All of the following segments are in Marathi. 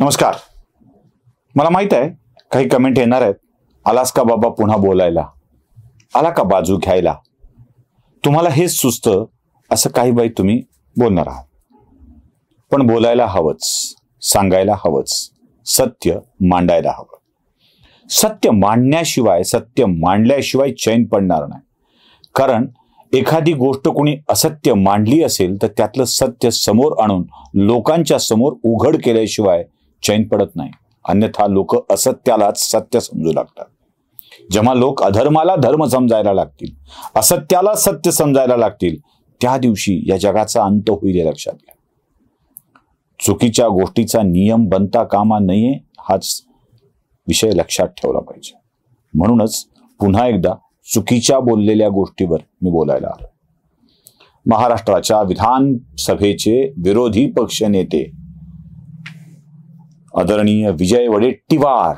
नमस्कार मला माहित आहे काही कमेंट येणार आहेत आलास का बाबा पुन्हा बोलायला आला का बाजू घ्यायला तुम्हाला हेच सुचतं असं काही बाई तुम्ही बोलणार आहात पण बोलायला हवंच सांगायला हवंच सत्य मांडायला हवं सत्य मांडण्याशिवाय सत्य मांडल्याशिवाय चैन पडणार नाही कारण एखादी गोष्ट कोणी असत्य मांडली असेल तर त्यातलं सत्य समोर आणून लोकांच्या समोर उघड केल्याशिवाय चैन पडत नाही अन्यथा लोक असत्यालाच सत्य समजू लागतात जेव्हा लोक अधर्माला धर्म समजायला लागतील असत्याला सत्य समजायला लागतील त्या दिवशी या जगाचा अंत होईल लक्षात घ्या चुकीच्या गोष्टीचा नियम बनता कामा नये हाच विषय लक्षात ठेवला पाहिजे म्हणूनच पुन्हा एकदा चुकीच्या बोललेल्या गोष्टीवर मी बोलायला आलो महाराष्ट्राच्या विधानसभेचे विरोधी पक्षनेते आदरणीय विजय वडेट्टीवार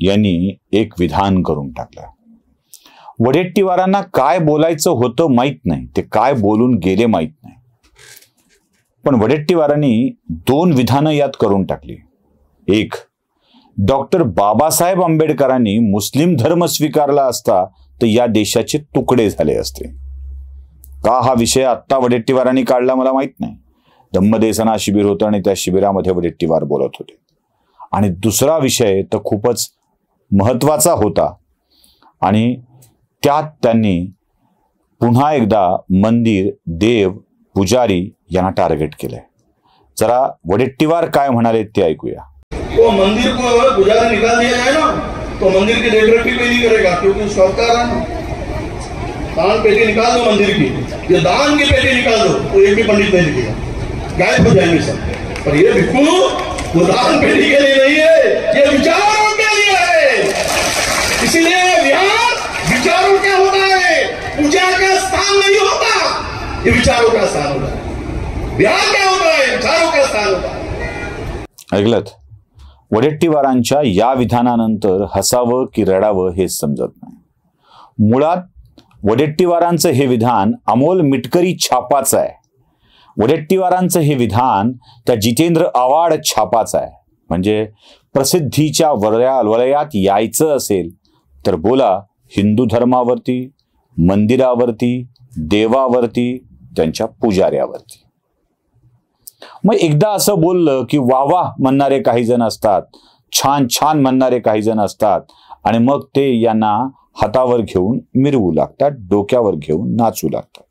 यांनी एक विधान करून टाकलं वडेट्टीवारांना काय बोलायचं होतं माहीत नाही ते काय बोलून गेले माहीत नाही पण वडेट्टीवारांनी दोन विधानं यात करून टाकली एक डॉक्टर बाबासाहेब आंबेडकरांनी मुस्लिम धर्म स्वीकारला असता तर या देशाचे तुकडे झाले असते का हा विषय आत्ता वडेट्टीवारांनी काढला मला माहीत नाही धम्मदेसना शिबिर होतं आणि त्या शिबिरामध्ये वडेट्टीवार बोलत होते आणि दुसरा विषय तर खूपच महत्त्वाचा होता आणि त्यात त्यांनी पुन्हा एकदा मंदिर देव पुजारी यांना टार्गेट केलंय जरा वडेट्टीवार काय म्हणाले ते ऐकूया तो मंदिर को गुजारा निकाल दिया ना तो मंदिर की रेटरेटी पे नहीं करेगा क्योंकि सरकार दान पेटी निकाल दो मंदिर की ये दान की पेटी निकाल दो तो एक भी पंडित नहीं दिखेगा गायब हो जाएंगे सब पर ये भिक्खू उदाहरण पीढ़ी के लिए नहीं है ये विचारों के लिए है इसलिए विहार विचारों का होता है पूजा का स्थान नहीं होता ये विचारों का स्थान होता है विहार क्या होता है विचारों का स्थान होता है ऐकलत वडेट्टीवारांच्या या विधानानंतर हसावं की रडावं हेच समजत नाही मुळात वडेट्टीवारांचं हे विधान अमोल मिटकरी छापाचं आहे वडेट्टीवारांचं हे विधान त्या जितेंद्र आवाड छापाचं आहे म्हणजे प्रसिद्धीच्या वलया वलयात यायचं असेल तर बोला हिंदू धर्मावरती मंदिरावरती देवावरती त्यांच्या पुजाऱ्यावरती मग एकदा असं बोललं की वा वा म्हणणारे काही जण असतात छान छान म्हणणारे काही जण असतात आणि मग ते यांना हातावर घेऊन मिरवू लागतात डोक्यावर घेऊन नाचू लागतात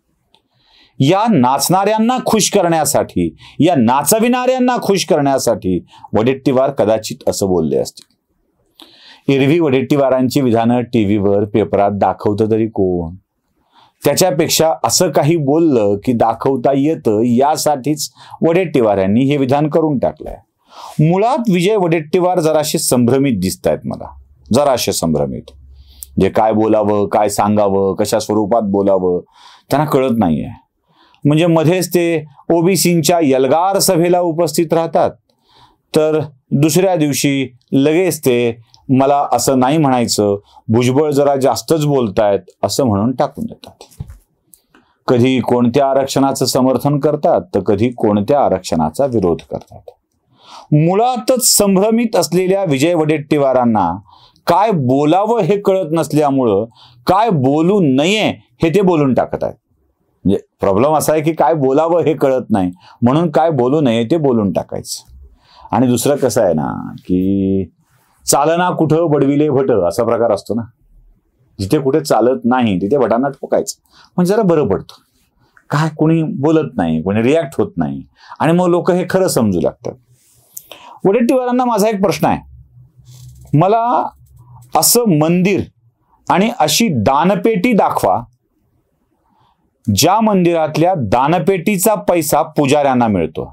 या नाचणाऱ्यांना खुश करण्यासाठी या नाचविणाऱ्यांना खुश करण्यासाठी वडेट्टीवार कदाचित असं बोलले असते इरवी वडेट्टीवारांची विधानं टी व्हीवर पेपरात दाखवतं तरी कोण त्याच्यापेक्षा असं काही बोललं की दाखवता येतं यासाठीच वडेट्टीवारांनी हे विधान करून टाकलंय मुळात विजय वडेट्टीवार जराशे संभ्रमित दिसत आहेत मला जराशे संभ्रमित जे काय बोलावं काय सांगावं कशा स्वरूपात बोलावं त्यांना कळत नाहीये म्हणजे मध्येच ते ओबीसींच्या यलगार सभेला उपस्थित राहतात तर दुसऱ्या दिवशी लगेच ते मला असं नाही म्हणायचं भुजबळ जरा जास्तच बोलतायत असं म्हणून टाकून देतात कधी कोणत्या आरक्षणाचं समर्थन करतात तर कधी कोणत्या आरक्षणाचा विरोध करतात मुळातच संभ्रमित असलेल्या विजय वडेट्टीवारांना काय बोलावं हे कळत नसल्यामुळं काय बोलू नये हे ते बोलून टाकत आहेत म्हणजे प्रॉब्लेम असा आहे की काय बोलावं हे कळत नाही म्हणून काय बोलू नये ते बोलून टाकायचं आणि दुसरं कसं आहे ना की चालना कुठं बडविले भट असा प्रकार असतो ना जिथे कुठे चालत नाही तिथे भटांना ठोकायचं म्हणजे जरा बरं पडतं काय कोणी बोलत नाही कोणी रिॲक्ट होत नाही आणि मग लोक हे खरं समजू लागतात वडेट्टीवारांना माझा एक प्रश्न आहे मला असं मंदिर आणि अशी दानपेटी दाखवा ज्या मंदिरातल्या दानपेटीचा पैसा पुजाऱ्यांना मिळतो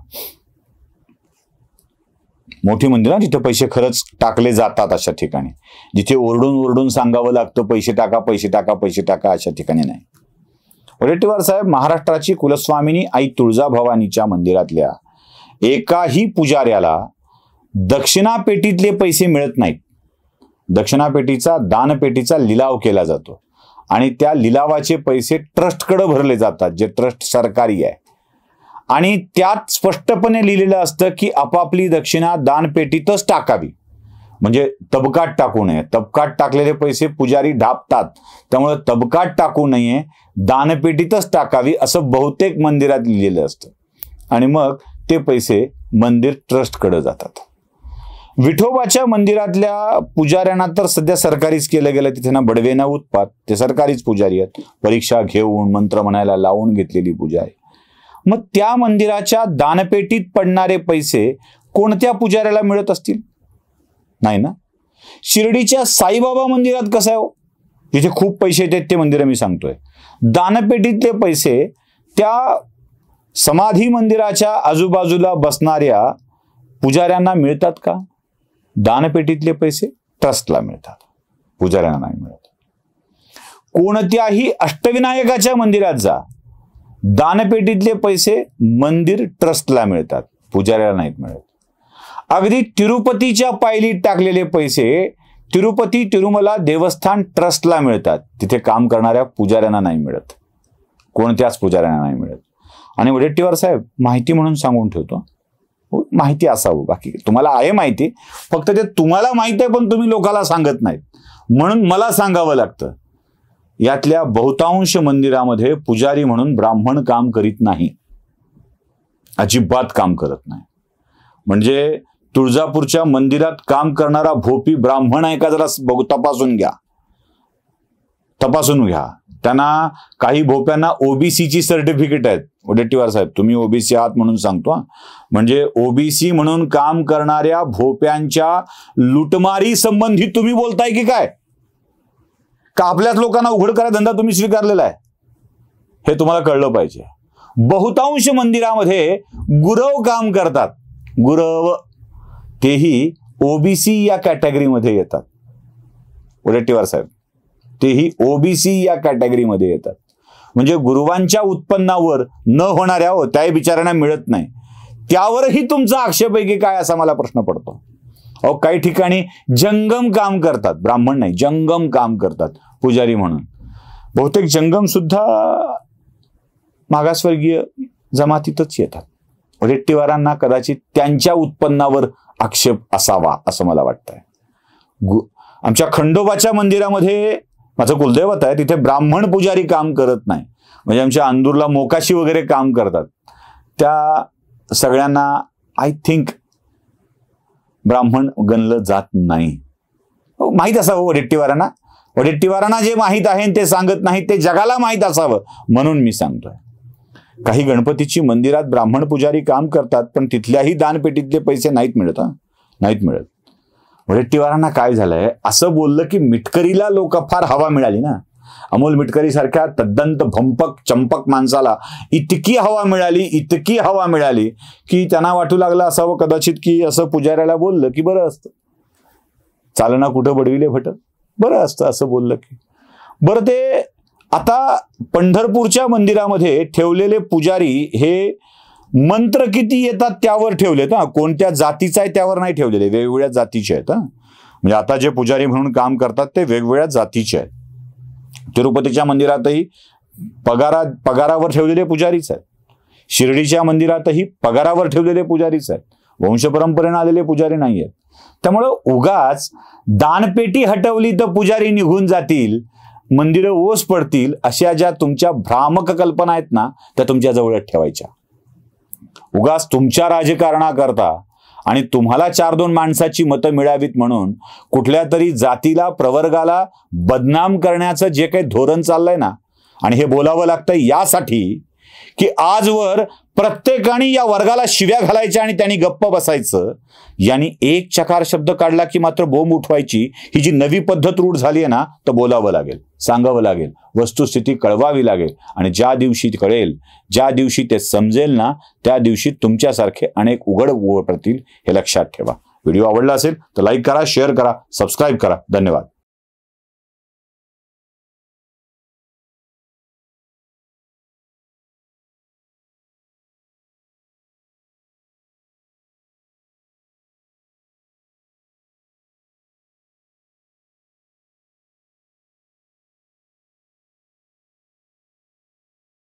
मोठी ना जिथे पैसे खरंच टाकले जातात अशा ठिकाणी जिथे ओरडून ओरडून सांगावं लागतं पैसे टाका पैसे टाका पैसे टाका अशा ठिकाणी नाही वडेट्टीवार साहेब महाराष्ट्राची कुलस्वामिनी आई तुळजाभवानीच्या मंदिरातल्या एकाही पुजाऱ्याला दक्षिणापेटीतले पैसे मिळत नाहीत दक्षिणापेटीचा दानपेटीचा लिलाव केला जातो आणि त्या लिलावाचे पैसे ट्रस्टकडे भरले जातात जे ट्रस्ट सरकारी आहे आणि त्यात स्पष्टपणे लिहिलेलं असतं की आपापली दक्षिणा दानपेटीतच टाकावी म्हणजे तबकात टाकू नये तबकात टाकलेले पैसे पुजारी ढापतात त्यामुळे तबकात टाकू नये दानपेटीतच टाकावी असं बहुतेक मंदिरात लिहिलेलं असतं आणि मग ते पैसे मंदिर ट्रस्टकडे जातात विठोबाच्या मंदिरातल्या पुजाऱ्यांना तर सध्या सरकारीच केलं गेलं तिथे ना बडवेना उत्पात ते सरकारीच पुजारी आहेत परीक्षा घेऊन मंत्र म्हणायला लावून घेतलेली पूजा आहे मग त्या मंदिराच्या दानपेटीत पडणारे पैसे कोणत्या पुजाऱ्याला मिळत असतील नाही ना शिर्डीच्या साईबाबा मंदिरात कसं आहे हो? जिथे खूप पैसे येतात ते मंदिर मी सांगतोय दानपेटीतले पैसे त्या समाधी मंदिराच्या आजूबाजूला बसणाऱ्या पुजाऱ्यांना मिळतात का दानपेटीतले पैसे ट्रस्टला मिळतात पुजाऱ्यांना नाही मिळत कोणत्याही अष्टविनायकाच्या मंदिरात जा दानपेटीतले पैसे मंदिर ट्रस्टला मिळतात पुजाऱ्याला नाहीत मिळत अगदी तिरुपतीच्या पायलीत टाकलेले पैसे तिरुपती तिरुमला देवस्थान ट्रस्टला मिळतात तिथे काम करणाऱ्या पुजाऱ्यांना नाही मिळत कोणत्याच पुजाऱ्यांना नाही मिळत आणि वडेट्टीवार साहेब माहिती म्हणून सांगून ठेवतो माहिती असावं बाकी तुम्हाला आहे माहिती फक्त ते तुम्हाला माहिती आहे पण तुम्ही लोकाला सांगत नाहीत म्हणून मला सांगावं लागतं यातल्या बहुतांश मंदिरामध्ये पुजारी म्हणून ब्राह्मण काम करीत नाही अजिबात काम करत नाही म्हणजे तुळजापूरच्या मंदिरात काम करणारा भोपी ब्राह्मण आहे का जरा तपासून घ्या तपासून घ्या त्यांना काही भोप्यांना ओबीसीची सर्टिफिकेट आहेत वडेट्टीवार साहेब तुम्ही ओबीसी आहात म्हणून सांगतो म्हणजे ओबीसी म्हणून काम करणाऱ्या भोप्यांच्या लुटमारी संबंधित तुम्ही बोलताय की काय का आपल्याच लोकांना उघड करा धंदा तुम्ही स्वीकारलेला आहे हे तुम्हाला कळलं पाहिजे बहुतांश मंदिरामध्ये गुरव काम करतात गुरव तेही ओबीसी या कॅटेगरीमध्ये येतात वडेट्टीवार साहेब तेही ओबीसी या कॅटेगरीमध्ये येतात म्हणजे गुरुवांच्या उत्पन्नावर न होणाऱ्या हो त्याही बिचाऱ्यांना मिळत नाही त्यावरही तुमचा आक्षेप की काय असा मला प्रश्न पडतो अहो काही ठिकाणी जंगम काम करतात ब्राह्मण नाही जंगम काम करतात पुजारी म्हणून बहुतेक जंगम सुद्धा मागासवर्गीय जमातीतच येतात रेट्टीवारांना कदाचित त्यांच्या उत्पन्नावर आक्षेप असावा असं मला वाटतंय आमच्या खंडोबाच्या मंदिरामध्ये माझं कुलदैवत आहे तिथे ब्राह्मण पुजारी काम करत नाही म्हणजे आमच्या अंदूरला मोकाशी वगैरे काम करतात त्या सगळ्यांना आय थिंक ब्राह्मण गणलं जात नाही माहीत असावं वडेट्टीवारांना वडेट्टीवारांना जे माहीत आहे ते सांगत नाही ते जगाला माहीत असावं म्हणून मी सांगतोय काही गणपतीची मंदिरात ब्राह्मण पुजारी काम करतात पण तिथल्याही दानपेटीतले पैसे नाहीत मिळत नाहीत मिळत वडेट्टीवारांना म्हणजे काय झालंय असं बोललं की मिटकरीला लोक फार हवा मिळाली ना अमोल मिटकरी सारख्या तद्दंत भंपक चंपक माणसाला इतकी हवा मिळाली इतकी हवा मिळाली की त्यांना वाटू लागलं असावं कदाचित की असं पुजाऱ्याला बोललं की बरं असतं चालना कुठं बडविले फट बरं असतं असं बोललं की बरं ते आता पंढरपूरच्या मंदिरामध्ये ठेवलेले पुजारी हे मंत्र किती येतात त्यावर ठेवलेत हा कोणत्या जातीचा आहे त्यावर नाही ठेवलेले वेगवेगळ्या जातीचे आहेत म्हणजे आता जे पुजारी म्हणून काम करतात ते वेगवेगळ्या जातीचे आहेत तिरुपतीच्या मंदिरातही पगारा पगारावर ठेवलेले पुजारीच आहेत शिर्डीच्या मंदिरातही पगारावर ठेवलेले पुजारीच आहेत वंश परंपरेने आलेले पुजारी नाही आहेत त्यामुळं उगाच दानपेटी हटवली तर पुजारी निघून जातील मंदिरं ओस पडतील अशा ज्या तुमच्या भ्रामक कल्पना आहेत ना त्या तुमच्या जवळच ठेवायच्या उगास तुमच्या राजकारणाकरता आणि तुम्हाला चार दोन माणसाची मतं मिळावीत म्हणून कुठल्या तरी जातीला प्रवर्गाला बदनाम करण्याचं जे काही धोरण चाललंय ना आणि हे बोलावं लागतं यासाठी की आजवर प्रत्येकाने या वर्गाला शिव्या घालायच्या आणि त्यांनी गप्प बसायचं यांनी एक चकार शब्द काढला की मात्र बोंब उठवायची ही जी नवी पद्धत रूढ झाली आहे ना तर बोलावं लागेल सांगावं लागेल वस्तुस्थिती कळवावी लागेल आणि ज्या दिवशी कळेल ज्या दिवशी ते समजेल ना त्या दिवशी तुमच्यासारखे अनेक उघड उघड पडतील हे लक्षात ठेवा व्हिडिओ आवडला असेल तर लाईक करा शेअर करा सबस्क्राईब करा धन्यवाद